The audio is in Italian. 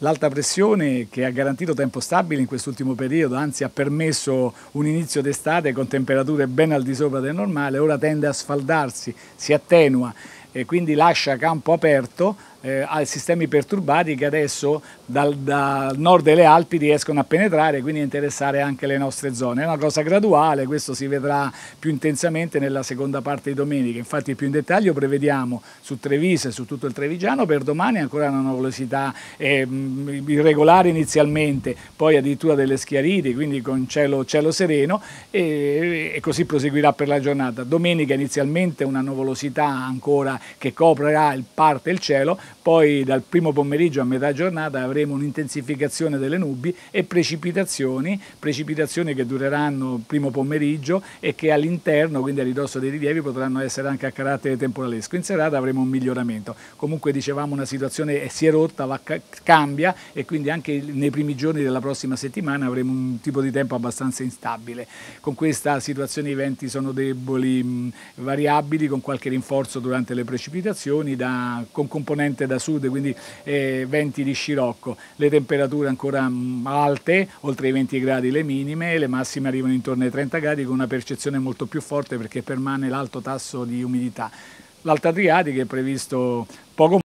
L'alta pressione che ha garantito tempo stabile in quest'ultimo periodo, anzi ha permesso un inizio d'estate con temperature ben al di sopra del normale, ora tende a sfaldarsi, si attenua e quindi lascia campo aperto eh, ai sistemi perturbati che adesso dal, dal, nord delle Alpi riescono a penetrare e quindi interessare anche le nostre zone. È una cosa graduale, questo si vedrà più intensamente nella seconda parte di domenica, infatti più in dettaglio prevediamo su Treviso e su tutto il Trevigiano per domani ancora una nuvolosità eh, mm, irregolare inizialmente, poi addirittura delle schiarite, quindi con cielo, cielo sereno e, e così proseguirà per la giornata. Domenica inizialmente una nuvolosità ancora che coprirà il parte il cielo, poi dal primo pomeriggio a metà giornata avremo un'intensificazione delle nubi e precipitazioni, precipitazioni che dureranno primo pomeriggio e che all'interno, quindi a ridosso dei rilievi, potranno essere anche a carattere temporalesco. In serata avremo un miglioramento. Comunque dicevamo una situazione si è rotta, va, cambia e quindi anche nei primi giorni della prossima settimana avremo un tipo di tempo abbastanza instabile. Con questa situazione i venti sono deboli, variabili, con qualche rinforzo durante le precipitazioni da, con componente da sud, quindi eh, venti di scirocco. Le temperature ancora mm, alte, oltre i 20 gradi le minime, le massime arrivano intorno ai 30 gradi con una percezione molto più forte perché permane l'alto tasso di umidità. L'Alta Adriatica è previsto poco